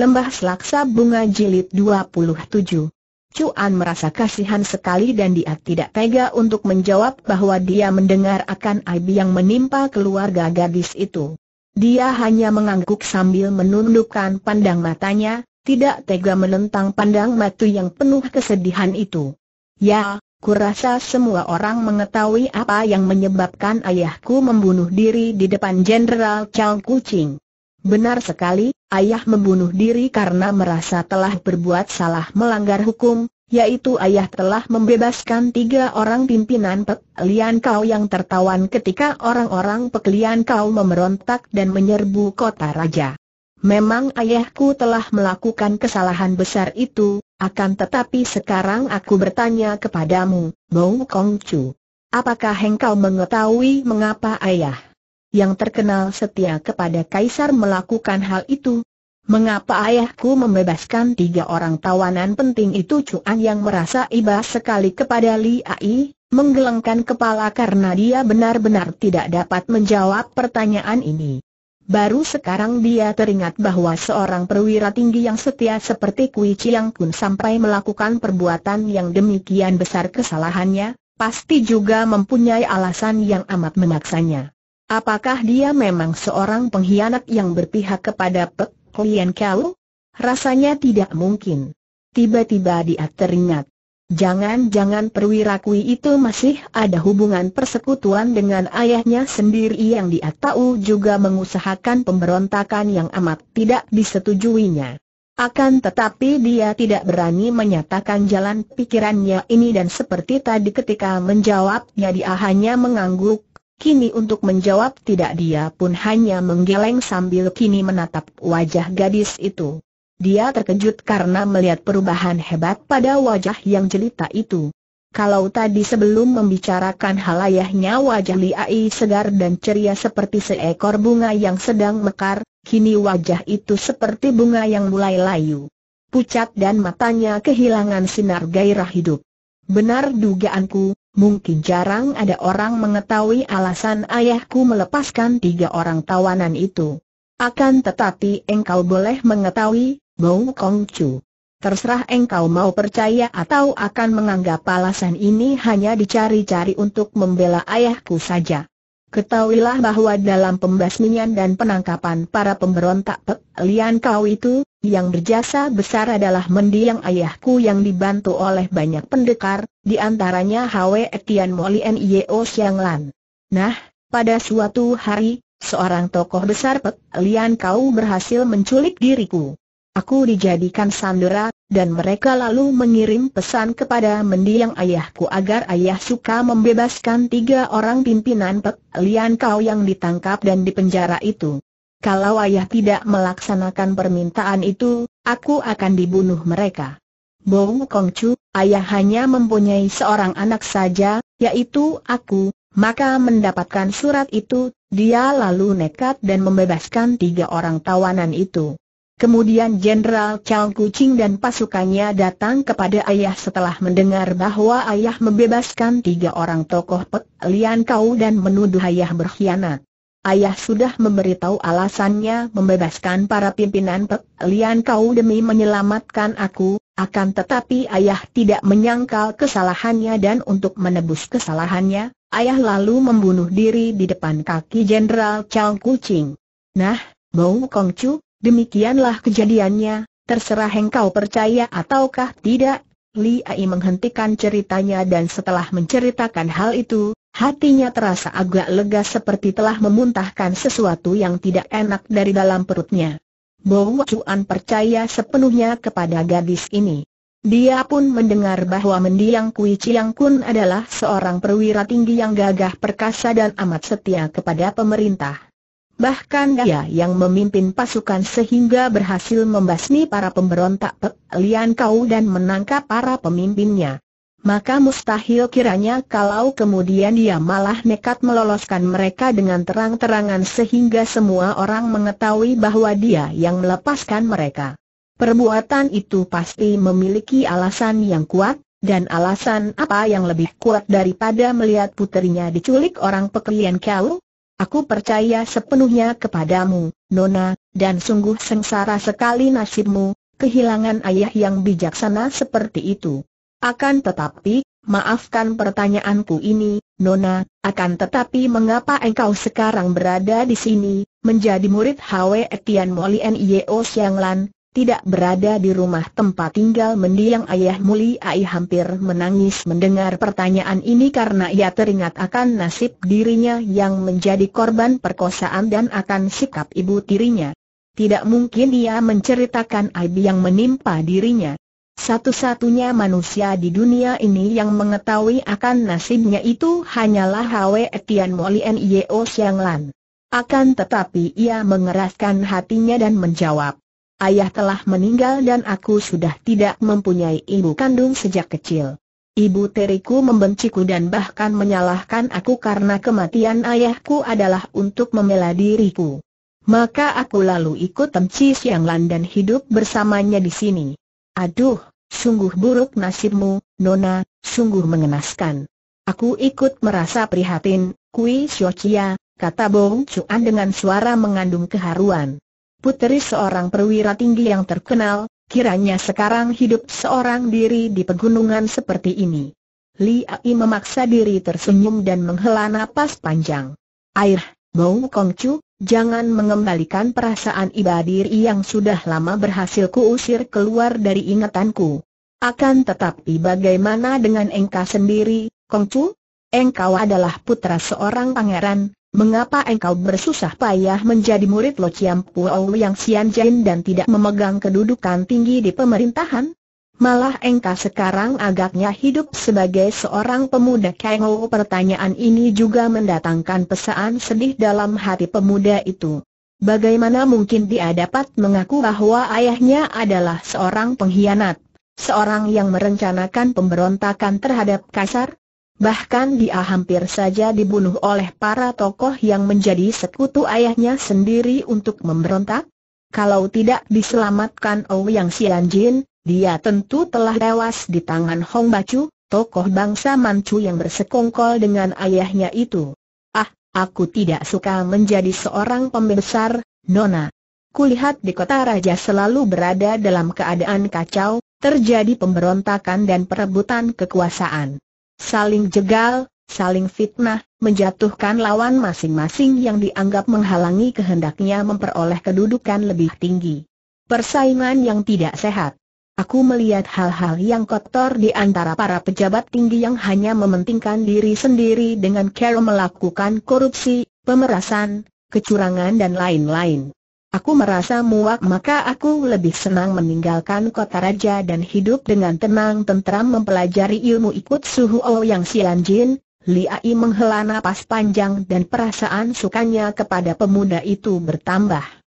Lembah Selaksa Bunga Jilid 27 Cuan merasa kasihan sekali dan dia tidak tega untuk menjawab bahwa dia mendengar akan aib yang menimpa keluarga gadis itu. Dia hanya mengangguk sambil menundukkan pandang matanya, tidak tega menentang pandang matu yang penuh kesedihan itu. Ya, kurasa semua orang mengetahui apa yang menyebabkan ayahku membunuh diri di depan Jenderal Chao Kuching. Benar sekali, ayah membunuh diri karena merasa telah berbuat salah melanggar hukum, yaitu ayah telah membebaskan tiga orang pimpinan Pek Kau yang tertawan ketika orang-orang Pek Kau memberontak dan menyerbu kota raja. Memang ayahku telah melakukan kesalahan besar itu, akan tetapi sekarang aku bertanya kepadamu, Bong Kongcu. Apakah engkau mengetahui mengapa ayah yang terkenal setia kepada Kaisar melakukan hal itu? Mengapa ayahku membebaskan tiga orang tawanan penting itu Cuan yang merasa iba sekali kepada Li Ai, menggelengkan kepala karena dia benar-benar tidak dapat menjawab pertanyaan ini. Baru sekarang dia teringat bahwa seorang perwira tinggi yang setia seperti Kui Chiang Kun sampai melakukan perbuatan yang demikian besar kesalahannya, pasti juga mempunyai alasan yang amat memaksanya. Apakah dia memang seorang pengkhianat yang berpihak kepada Pek Klien Kau? Rasanya tidak mungkin. Tiba-tiba dia teringat. Jangan-jangan perwira kui itu masih ada hubungan persekutuan dengan ayahnya sendiri yang dia tahu juga mengusahakan pemberontakan yang amat tidak disetujuinya. Akan tetapi dia tidak berani menyatakan jalan pikirannya ini dan seperti tadi ketika menjawabnya dia hanya mengangguk Kini untuk menjawab tidak dia pun hanya menggeleng sambil kini menatap wajah gadis itu. Dia terkejut karena melihat perubahan hebat pada wajah yang jelita itu. Kalau tadi sebelum membicarakan hal ayahnya wajah Liai segar dan ceria seperti seekor bunga yang sedang mekar, kini wajah itu seperti bunga yang mulai layu. Pucat dan matanya kehilangan sinar gairah hidup. Benar dugaanku, Mungkin jarang ada orang mengetahui alasan ayahku melepaskan tiga orang tawanan itu. Akan tetapi engkau boleh mengetahui, Bong Kong Chu. Terserah engkau mau percaya atau akan menganggap alasan ini hanya dicari-cari untuk membela ayahku saja. Ketahuilah bahwa dalam pembasmian dan penangkapan para pemberontak Pek Lian Kau itu, yang berjasa besar adalah mendiang ayahku yang dibantu oleh banyak pendekar, di antaranya Hwe Tian Moli Nio Siang Lan. Nah, pada suatu hari, seorang tokoh besar Pek Lian Kau berhasil menculik diriku. Aku dijadikan sandera, dan mereka lalu mengirim pesan kepada mendiang ayahku agar ayah suka membebaskan tiga orang pimpinan Pek Lian Kau yang ditangkap dan dipenjara itu kalau ayah tidak melaksanakan permintaan itu, aku akan dibunuh mereka. Bong Chu, ayah hanya mempunyai seorang anak saja, yaitu aku, maka mendapatkan surat itu, dia lalu nekat dan membebaskan tiga orang tawanan itu. Kemudian Jenderal Chao Kucing dan pasukannya datang kepada ayah setelah mendengar bahwa ayah membebaskan tiga orang tokoh Pek Lian Kau dan menuduh ayah berkhianat. Ayah sudah memberitahu alasannya membebaskan para pimpinan Pek Lian Kau demi menyelamatkan aku, akan tetapi ayah tidak menyangkal kesalahannya dan untuk menebus kesalahannya, ayah lalu membunuh diri di depan kaki Jenderal Chao Kucing. Nah, Kong Kongcu, demikianlah kejadiannya, terserah engkau percaya ataukah tidak, Li Ai menghentikan ceritanya dan setelah menceritakan hal itu, Hatinya terasa agak lega seperti telah memuntahkan sesuatu yang tidak enak dari dalam perutnya. Bo Chuan percaya sepenuhnya kepada gadis ini. Dia pun mendengar bahwa mendiang Kui Chiang Kun adalah seorang perwira tinggi yang gagah perkasa dan amat setia kepada pemerintah. Bahkan dia yang memimpin pasukan sehingga berhasil membasmi para pemberontak Pek Lian Kau dan menangkap para pemimpinnya maka mustahil kiranya kalau kemudian dia malah nekat meloloskan mereka dengan terang-terangan sehingga semua orang mengetahui bahwa dia yang melepaskan mereka. Perbuatan itu pasti memiliki alasan yang kuat, dan alasan apa yang lebih kuat daripada melihat puterinya diculik orang pekelian kau? Aku percaya sepenuhnya kepadamu, Nona, dan sungguh sengsara sekali nasibmu, kehilangan ayah yang bijaksana seperti itu. Akan tetapi, maafkan pertanyaanku ini, Nona, akan tetapi mengapa engkau sekarang berada di sini, menjadi murid Hwe Etian Moli Nio Sianglan, tidak berada di rumah tempat tinggal mendiang ayah Muli Ai hampir menangis mendengar pertanyaan ini karena ia teringat akan nasib dirinya yang menjadi korban perkosaan dan akan sikap ibu tirinya. Tidak mungkin ia menceritakan aib yang menimpa dirinya. Satu-satunya manusia di dunia ini yang mengetahui akan nasibnya itu hanyalah Hwe Etian Molien Yeo Siang Lan. Akan tetapi ia mengeraskan hatinya dan menjawab, Ayah telah meninggal dan aku sudah tidak mempunyai ibu kandung sejak kecil. Ibu teriku membenciku dan bahkan menyalahkan aku karena kematian ayahku adalah untuk membela diriku. Maka aku lalu ikut Temci Siang Lan dan hidup bersamanya di sini. Aduh, Sungguh buruk nasibmu, Nona, sungguh mengenaskan. Aku ikut merasa prihatin, Kui Xiochia, kata Bong Chuan dengan suara mengandung keharuan. Puteri seorang perwira tinggi yang terkenal, kiranya sekarang hidup seorang diri di pegunungan seperti ini. Li Ai memaksa diri tersenyum dan menghela napas panjang. Air, Bong Kongcu, Jangan mengembalikan perasaan ibadir yang sudah lama berhasil kuusir keluar dari ingatanku. Akan tetapi bagaimana dengan engkau sendiri, Kongcu? Engkau adalah putra seorang pangeran, mengapa engkau bersusah payah menjadi murid Lo Chiam Puo yang Sian jain dan tidak memegang kedudukan tinggi di pemerintahan? Malah engkau sekarang agaknya hidup sebagai seorang pemuda kengo Pertanyaan ini juga mendatangkan pesan sedih dalam hati pemuda itu Bagaimana mungkin dia dapat mengaku bahwa ayahnya adalah seorang pengkhianat Seorang yang merencanakan pemberontakan terhadap kasar Bahkan dia hampir saja dibunuh oleh para tokoh yang menjadi sekutu ayahnya sendiri untuk memberontak kalau tidak diselamatkan Ou oh Yang Xianjin, dia tentu telah tewas di tangan Hong Bacu, tokoh bangsa Manchu yang bersekongkol dengan ayahnya itu. Ah, aku tidak suka menjadi seorang pembesar, Nona. Kulihat di kota raja selalu berada dalam keadaan kacau, terjadi pemberontakan dan perebutan kekuasaan. Saling jegal, saling fitnah, menjatuhkan lawan masing-masing yang dianggap menghalangi kehendaknya memperoleh kedudukan lebih tinggi. Persaingan yang tidak sehat. Aku melihat hal-hal yang kotor di antara para pejabat tinggi yang hanya mementingkan diri sendiri dengan cara melakukan korupsi, pemerasan, kecurangan dan lain-lain. Aku merasa muak maka aku lebih senang meninggalkan kota raja dan hidup dengan tenang tentram mempelajari ilmu ikut suhu O oh yang Li Liai menghela napas panjang dan perasaan sukanya kepada pemuda itu bertambah.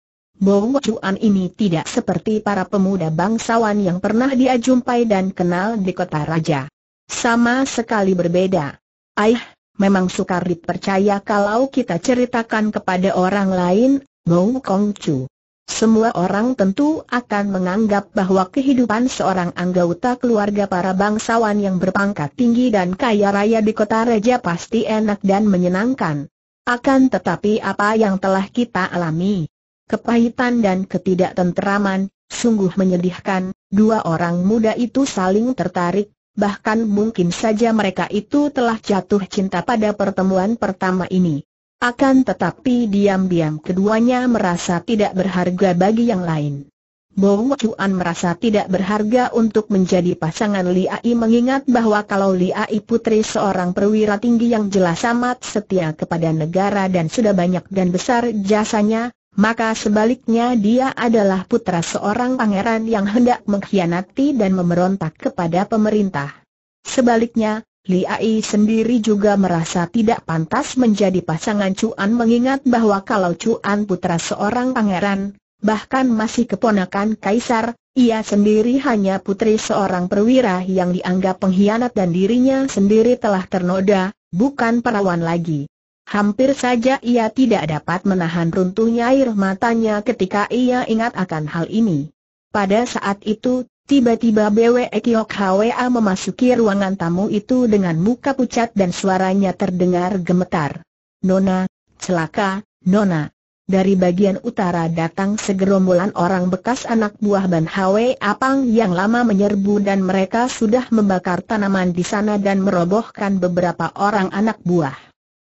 Bowo Chuan ini tidak seperti para pemuda bangsawan yang pernah dia jumpai dan kenal di kota raja. Sama sekali berbeda. Aih, memang sukar dipercaya kalau kita ceritakan kepada orang lain, Bowo Kong Chu. Semua orang tentu akan menganggap bahwa kehidupan seorang anggota keluarga para bangsawan yang berpangkat tinggi dan kaya raya di kota raja pasti enak dan menyenangkan. Akan tetapi apa yang telah kita alami, kepahitan dan ketidaktenteraman, sungguh menyedihkan, dua orang muda itu saling tertarik, bahkan mungkin saja mereka itu telah jatuh cinta pada pertemuan pertama ini. Akan tetapi diam-diam keduanya merasa tidak berharga bagi yang lain. Bo Chuan merasa tidak berharga untuk menjadi pasangan Li Ai mengingat bahwa kalau Li Ai putri seorang perwira tinggi yang jelas amat setia kepada negara dan sudah banyak dan besar jasanya, maka sebaliknya dia adalah putra seorang pangeran yang hendak mengkhianati dan memberontak kepada pemerintah. Sebaliknya, Li Ai sendiri juga merasa tidak pantas menjadi pasangan Cuan mengingat bahwa kalau Cuan putra seorang pangeran, bahkan masih keponakan kaisar, ia sendiri hanya putri seorang perwira yang dianggap pengkhianat dan dirinya sendiri telah ternoda, bukan perawan lagi. Hampir saja ia tidak dapat menahan runtuhnya air matanya ketika ia ingat akan hal ini. Pada saat itu, tiba-tiba BW Kiok Hwa memasuki ruangan tamu itu dengan muka pucat dan suaranya terdengar gemetar. Nona, celaka, Nona. Dari bagian utara datang segerombolan orang bekas anak buah Ban Hwa Apang yang lama menyerbu dan mereka sudah membakar tanaman di sana dan merobohkan beberapa orang anak buah.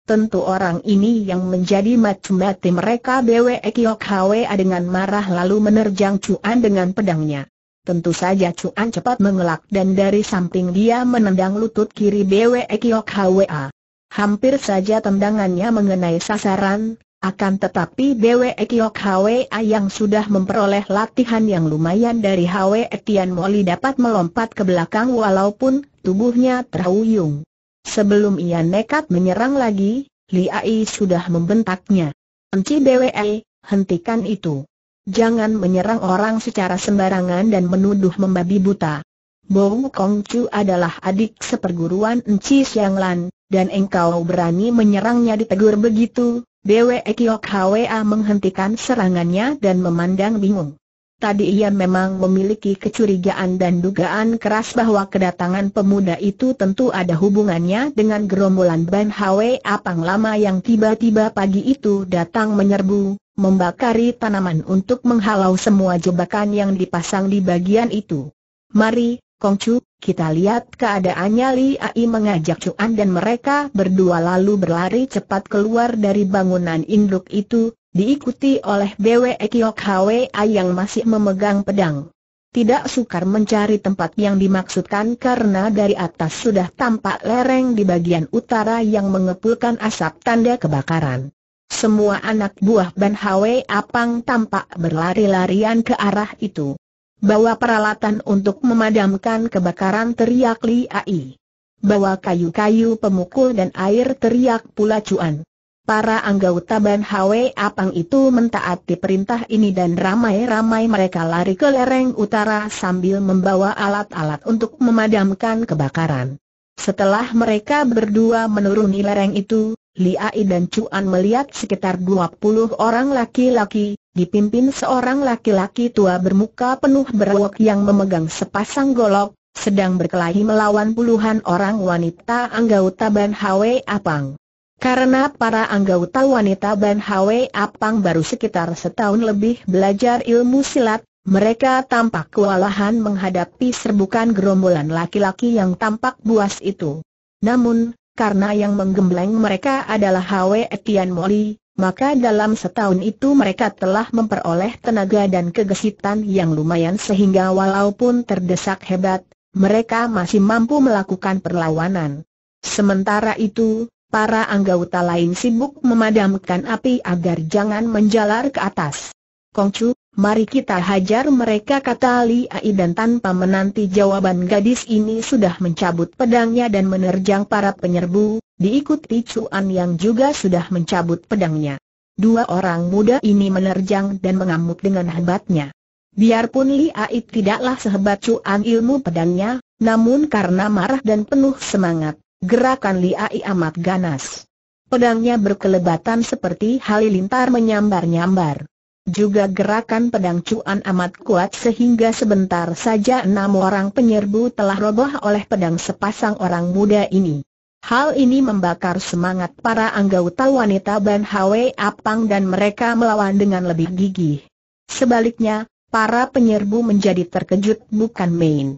Tentu orang ini yang menjadi mati-mati mereka Bwe Ekiok Hwa dengan marah lalu menerjang Cuan dengan pedangnya. Tentu saja Cuan cepat mengelak dan dari samping dia menendang lutut kiri Bwe Ekiok Hwa. Hampir saja tendangannya mengenai sasaran, akan tetapi Bwe Ekiok Hwa yang sudah memperoleh latihan yang lumayan dari Hwa Etian Moli dapat melompat ke belakang walaupun tubuhnya terhuyung. Sebelum ia nekat menyerang lagi, Li Ai sudah membentaknya. Enci BWE, hentikan itu. Jangan menyerang orang secara sembarangan dan menuduh membabi buta. Bong Kong Chu adalah adik seperguruan Enci Siang Lan, dan engkau berani menyerangnya ditegur begitu, Bwe Kiok Hwa menghentikan serangannya dan memandang bingung. Tadi ia memang memiliki kecurigaan dan dugaan keras bahwa kedatangan pemuda itu tentu ada hubungannya dengan gerombolan Ban Hwe Apang lama yang tiba-tiba pagi itu datang menyerbu, membakari tanaman untuk menghalau semua jebakan yang dipasang di bagian itu. Mari, Kong Chu, kita lihat keadaannya Li Ai mengajak Cuan dan mereka berdua lalu berlari cepat keluar dari bangunan induk itu, diikuti oleh BW Kiok Hwa yang masih memegang pedang. Tidak sukar mencari tempat yang dimaksudkan karena dari atas sudah tampak lereng di bagian utara yang mengepulkan asap tanda kebakaran. Semua anak buah Ban Hwa Apang tampak berlari-larian ke arah itu. Bawa peralatan untuk memadamkan kebakaran teriak Li Ai. Bawa kayu-kayu pemukul dan air teriak pula Cuan. Para anggota Ban Hwe Apang itu mentaati perintah ini dan ramai-ramai mereka lari ke lereng utara sambil membawa alat-alat untuk memadamkan kebakaran. Setelah mereka berdua menuruni lereng itu, Liai dan Cuan melihat sekitar 20 orang laki-laki, dipimpin seorang laki-laki tua bermuka penuh berwok yang memegang sepasang golok, sedang berkelahi melawan puluhan orang wanita anggota Ban Hwe Apang. Karena para anggota wanita Ban Hwe Apang baru sekitar setahun lebih belajar ilmu silat, mereka tampak kewalahan menghadapi serbukan gerombolan laki-laki yang tampak buas itu. Namun, karena yang menggembleng mereka adalah Hwe Etian Moli, maka dalam setahun itu mereka telah memperoleh tenaga dan kegesitan yang lumayan sehingga walaupun terdesak hebat, mereka masih mampu melakukan perlawanan. Sementara itu, para anggota lain sibuk memadamkan api agar jangan menjalar ke atas. Kongcu, mari kita hajar mereka kata Li Ai dan tanpa menanti jawaban gadis ini sudah mencabut pedangnya dan menerjang para penyerbu, diikuti Cuan yang juga sudah mencabut pedangnya. Dua orang muda ini menerjang dan mengamuk dengan hebatnya. Biarpun Li Ai tidaklah sehebat Cuan ilmu pedangnya, namun karena marah dan penuh semangat, Gerakan Liai amat ganas. Pedangnya berkelebatan seperti halilintar menyambar-nyambar. Juga gerakan pedang cuan amat kuat sehingga sebentar saja enam orang penyerbu telah roboh oleh pedang sepasang orang muda ini. Hal ini membakar semangat para anggota wanita Ban Hwe Apang dan mereka melawan dengan lebih gigih. Sebaliknya, para penyerbu menjadi terkejut bukan main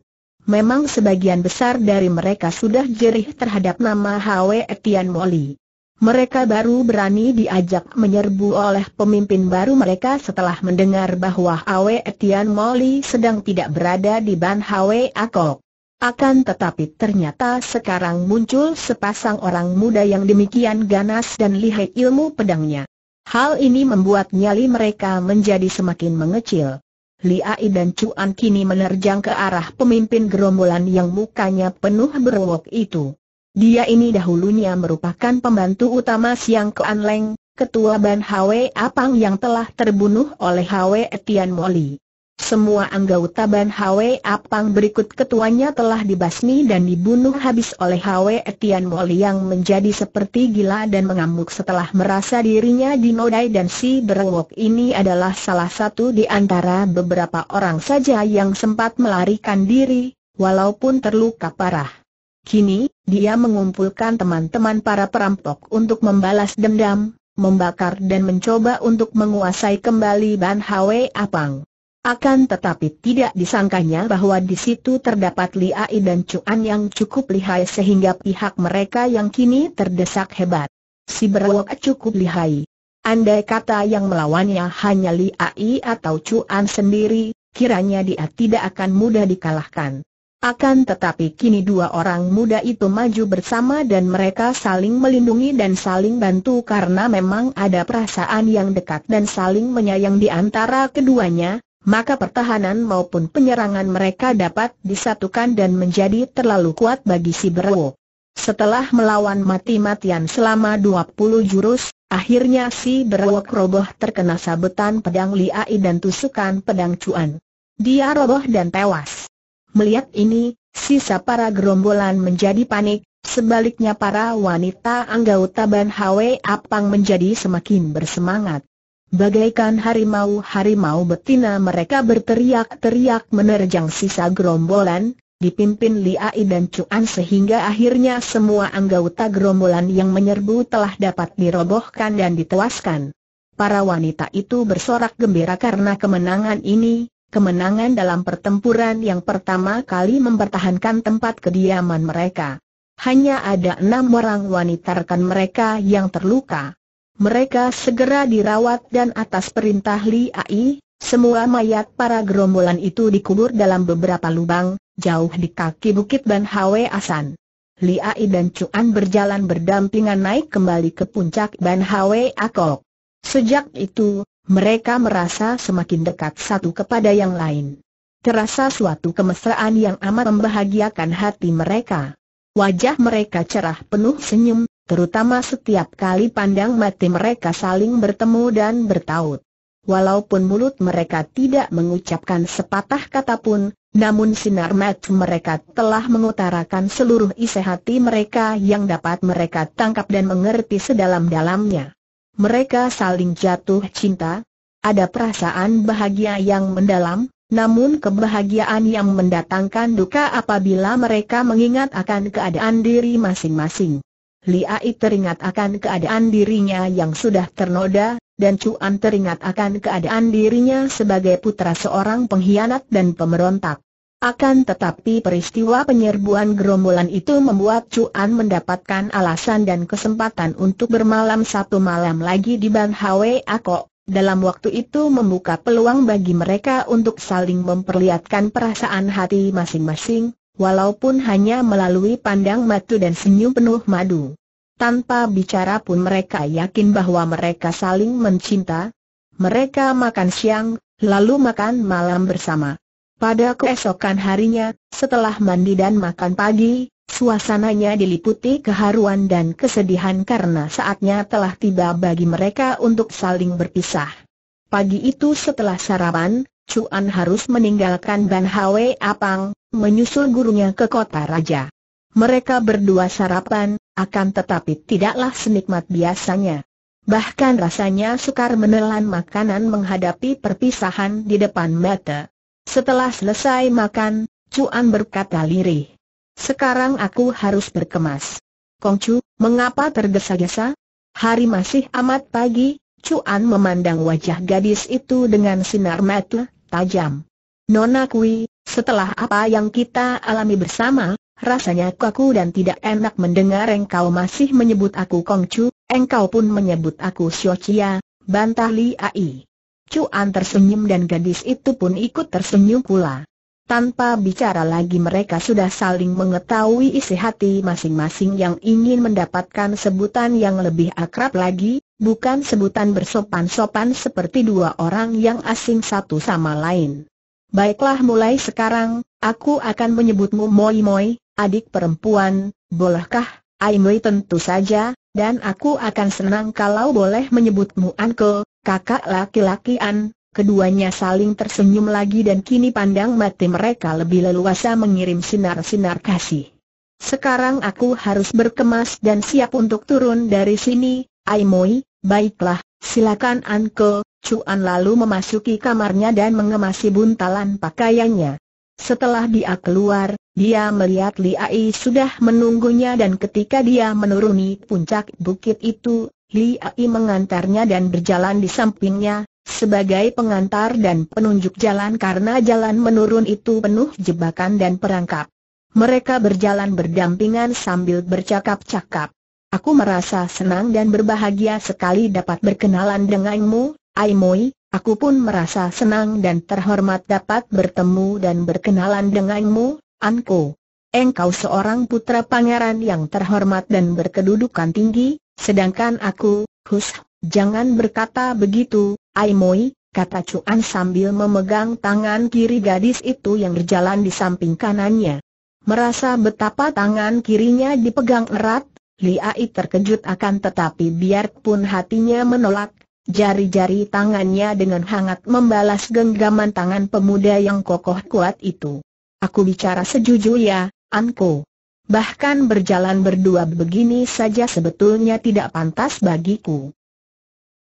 memang sebagian besar dari mereka sudah jerih terhadap nama Hwe Etian Moli. Mereka baru berani diajak menyerbu oleh pemimpin baru mereka setelah mendengar bahwa Hwe Etian Moli sedang tidak berada di Ban Hwe Akok. Akan tetapi ternyata sekarang muncul sepasang orang muda yang demikian ganas dan lihai ilmu pedangnya. Hal ini membuat nyali mereka menjadi semakin mengecil. Liai dan Cuan kini menerjang ke arah pemimpin gerombolan yang mukanya penuh berwok itu. Dia ini dahulunya merupakan pembantu utama Siang Kean Leng, ketua Ban Hwe Apang yang telah terbunuh oleh Hwe Etian Moli. Semua anggota Ban Hwe Apang berikut ketuanya telah dibasmi dan dibunuh habis oleh Hwe Etian Moli yang menjadi seperti gila dan mengamuk setelah merasa dirinya dinodai dan si berwok ini adalah salah satu di antara beberapa orang saja yang sempat melarikan diri, walaupun terluka parah. Kini, dia mengumpulkan teman-teman para perampok untuk membalas dendam, membakar dan mencoba untuk menguasai kembali Ban Hwe Apang. Akan tetapi tidak disangkanya bahwa di situ terdapat Liai dan Cuan yang cukup lihai sehingga pihak mereka yang kini terdesak hebat. Si berwok cukup lihai. Andai kata yang melawannya hanya Liai atau Cuan sendiri, kiranya dia tidak akan mudah dikalahkan. Akan tetapi kini dua orang muda itu maju bersama dan mereka saling melindungi dan saling bantu karena memang ada perasaan yang dekat dan saling menyayang di antara keduanya, maka pertahanan maupun penyerangan mereka dapat disatukan dan menjadi terlalu kuat bagi si Berwo. Setelah melawan mati-matian selama 20 jurus, akhirnya si Berwo roboh terkena sabetan pedang Liai dan tusukan pedang Cuan. Dia roboh dan tewas. Melihat ini, sisa para gerombolan menjadi panik, Sebaliknya para wanita anggota Ban Hwe Apang menjadi semakin bersemangat. Bagaikan harimau-harimau betina mereka berteriak-teriak menerjang sisa gerombolan, dipimpin Liai dan Cuan sehingga akhirnya semua anggota gerombolan yang menyerbu telah dapat dirobohkan dan ditewaskan. Para wanita itu bersorak gembira karena kemenangan ini, kemenangan dalam pertempuran yang pertama kali mempertahankan tempat kediaman mereka. Hanya ada enam orang wanita rekan mereka yang terluka. Mereka segera dirawat dan atas perintah Li Ai, semua mayat para gerombolan itu dikubur dalam beberapa lubang, jauh di kaki Bukit Ban Hwe Asan. Li Ai dan Cuan berjalan berdampingan naik kembali ke puncak Ban Hwe Akok. Sejak itu, mereka merasa semakin dekat satu kepada yang lain. Terasa suatu kemesraan yang amat membahagiakan hati mereka. Wajah mereka cerah penuh senyum, terutama setiap kali pandang mati mereka saling bertemu dan bertaut. Walaupun mulut mereka tidak mengucapkan sepatah kata pun, namun sinar mat mereka telah mengutarakan seluruh isi hati mereka yang dapat mereka tangkap dan mengerti sedalam-dalamnya. Mereka saling jatuh cinta, ada perasaan bahagia yang mendalam, namun kebahagiaan yang mendatangkan duka apabila mereka mengingat akan keadaan diri masing-masing. Liai teringat akan keadaan dirinya yang sudah ternoda, dan Cuan teringat akan keadaan dirinya sebagai putra seorang pengkhianat dan pemberontak. Akan tetapi peristiwa penyerbuan gerombolan itu membuat Cuan mendapatkan alasan dan kesempatan untuk bermalam satu malam lagi di Ban Hwe Ako. Dalam waktu itu membuka peluang bagi mereka untuk saling memperlihatkan perasaan hati masing-masing, walaupun hanya melalui pandang matu dan senyum penuh madu. Tanpa bicara pun mereka yakin bahwa mereka saling mencinta. Mereka makan siang, lalu makan malam bersama. Pada keesokan harinya, setelah mandi dan makan pagi, suasananya diliputi keharuan dan kesedihan karena saatnya telah tiba bagi mereka untuk saling berpisah. Pagi itu setelah sarapan, Cuan harus meninggalkan Ban Hwe Apang, menyusul gurunya ke kota raja. Mereka berdua sarapan, akan tetapi tidaklah senikmat biasanya. Bahkan rasanya sukar menelan makanan menghadapi perpisahan di depan mata. Setelah selesai makan, Cuan berkata lirih. Sekarang aku harus berkemas. Kongcu, mengapa tergesa-gesa? Hari masih amat pagi, Cuan memandang wajah gadis itu dengan sinar mata tajam. Nona Kui, setelah apa yang kita alami bersama, rasanya kaku dan tidak enak mendengar engkau masih menyebut aku Kongcu, engkau pun menyebut aku Xiao Chia, bantah Li Ai. Cuan tersenyum dan gadis itu pun ikut tersenyum pula. Tanpa bicara lagi mereka sudah saling mengetahui isi hati masing-masing yang ingin mendapatkan sebutan yang lebih akrab lagi, bukan sebutan bersopan-sopan seperti dua orang yang asing satu sama lain. Baiklah mulai sekarang, aku akan menyebutmu Moi Moi, adik perempuan, bolehkah? Aimei tentu saja, dan aku akan senang kalau boleh menyebutmu Anko, kakak laki-laki An. Keduanya saling tersenyum lagi dan kini pandang mati mereka lebih leluasa mengirim sinar-sinar kasih. Sekarang aku harus berkemas dan siap untuk turun dari sini, Aimoi, baiklah, silakan Anko, Cuan lalu memasuki kamarnya dan mengemasi buntalan pakaiannya. Setelah dia keluar, dia melihat Li Ai sudah menunggunya dan ketika dia menuruni puncak bukit itu, Li Ai mengantarnya dan berjalan di sampingnya, sebagai pengantar dan penunjuk jalan karena jalan menurun itu penuh jebakan dan perangkap. Mereka berjalan berdampingan sambil bercakap-cakap. Aku merasa senang dan berbahagia sekali dapat berkenalan denganmu, Aimoi. Aku pun merasa senang dan terhormat dapat bertemu dan berkenalan denganmu, Anko. Engkau seorang putra pangeran yang terhormat dan berkedudukan tinggi, sedangkan aku, Hus, jangan berkata begitu, Aimoi, kata Cuan sambil memegang tangan kiri gadis itu yang berjalan di samping kanannya. Merasa betapa tangan kirinya dipegang erat, Liai terkejut akan tetapi biarpun hatinya menolak, jari-jari tangannya dengan hangat membalas genggaman tangan pemuda yang kokoh kuat itu. Aku bicara sejujurnya, Anko. Bahkan berjalan berdua begini saja sebetulnya tidak pantas bagiku.